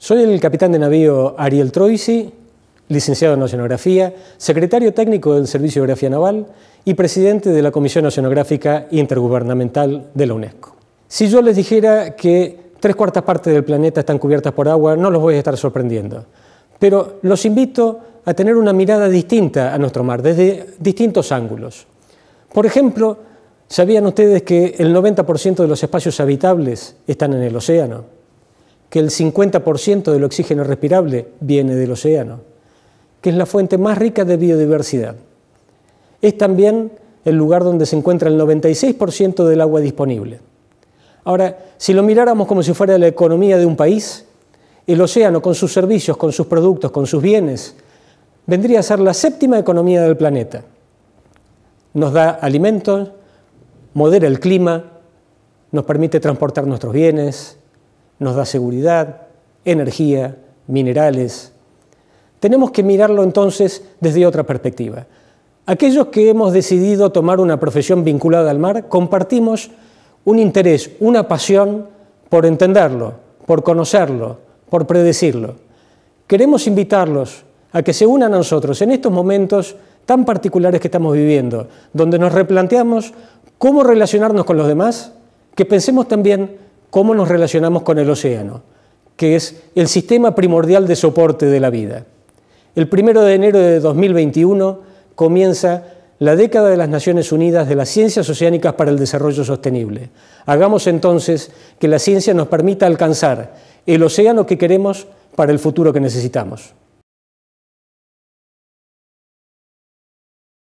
Soy el capitán de navío Ariel Troisi, licenciado en Oceanografía, secretario técnico del Servicio de Geografía Naval y presidente de la Comisión Oceanográfica Intergubernamental de la UNESCO. Si yo les dijera que tres cuartas partes del planeta están cubiertas por agua, no los voy a estar sorprendiendo. Pero los invito a tener una mirada distinta a nuestro mar, desde distintos ángulos. Por ejemplo, ¿sabían ustedes que el 90% de los espacios habitables están en el océano? que el 50% del oxígeno respirable viene del océano, que es la fuente más rica de biodiversidad. Es también el lugar donde se encuentra el 96% del agua disponible. Ahora, si lo miráramos como si fuera la economía de un país, el océano con sus servicios, con sus productos, con sus bienes, vendría a ser la séptima economía del planeta. Nos da alimentos, modera el clima, nos permite transportar nuestros bienes, nos da seguridad, energía, minerales. Tenemos que mirarlo entonces desde otra perspectiva. Aquellos que hemos decidido tomar una profesión vinculada al mar, compartimos un interés, una pasión por entenderlo, por conocerlo, por predecirlo. Queremos invitarlos a que se unan a nosotros en estos momentos tan particulares que estamos viviendo, donde nos replanteamos cómo relacionarnos con los demás, que pensemos también cómo nos relacionamos con el océano, que es el sistema primordial de soporte de la vida. El primero de enero de 2021 comienza la década de las Naciones Unidas de las Ciencias Oceánicas para el Desarrollo Sostenible. Hagamos entonces que la ciencia nos permita alcanzar el océano que queremos para el futuro que necesitamos.